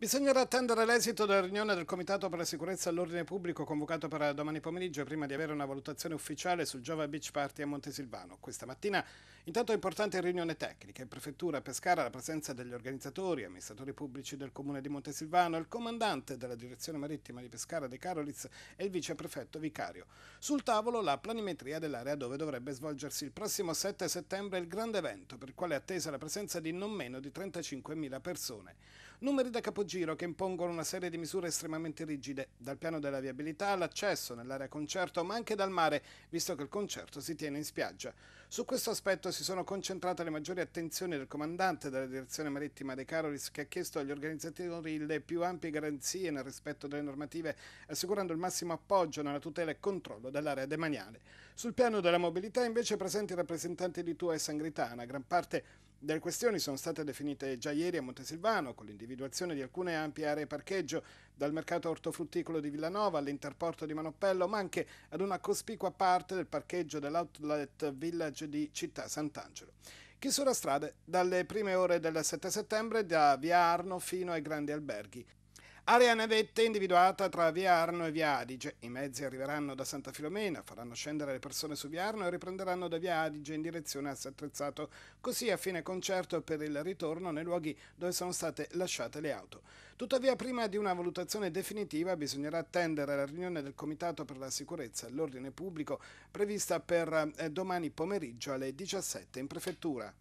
Bisognerà attendere l'esito della riunione del Comitato per la sicurezza e l'ordine pubblico convocato per domani pomeriggio prima di avere una valutazione ufficiale sul Java Beach Party a Montesilvano. Questa mattina intanto è importante riunione tecnica. In prefettura a Pescara la presenza degli organizzatori, amministratori pubblici del comune di Montesilvano, il comandante della direzione marittima di Pescara De Carolitz e il viceprefetto vicario. Sul tavolo la planimetria dell'area dove dovrebbe svolgersi il prossimo 7 settembre il grande evento per il quale è attesa la presenza di non meno di 35.000 persone. Numeri da capogiro giro che impongono una serie di misure estremamente rigide, dal piano della viabilità all'accesso nell'area concerto, ma anche dal mare, visto che il concerto si tiene in spiaggia. Su questo aspetto si sono concentrate le maggiori attenzioni del comandante della direzione marittima De Carolis, che ha chiesto agli organizzatori le più ampie garanzie nel rispetto delle normative, assicurando il massimo appoggio nella tutela e controllo dell'area demaniale. Sul piano della mobilità, invece, presenti i rappresentanti di Tua e Sangritana, gran parte le questioni sono state definite già ieri a Montesilvano con l'individuazione di alcune ampie aree parcheggio dal mercato ortofrutticolo di Villanova all'interporto di Manopello, ma anche ad una cospicua parte del parcheggio dell'outlet village di Città Sant'Angelo. Chi Chiusura strade dalle prime ore del 7 settembre da Via Arno fino ai grandi alberghi. Area navette individuata tra via Arno e via Adige. I mezzi arriveranno da Santa Filomena, faranno scendere le persone su via Arno e riprenderanno da via Adige in direzione a attrezzato, così a fine concerto per il ritorno nei luoghi dove sono state lasciate le auto. Tuttavia, prima di una valutazione definitiva, bisognerà attendere la riunione del Comitato per la sicurezza e l'ordine pubblico prevista per eh, domani pomeriggio alle 17 in prefettura.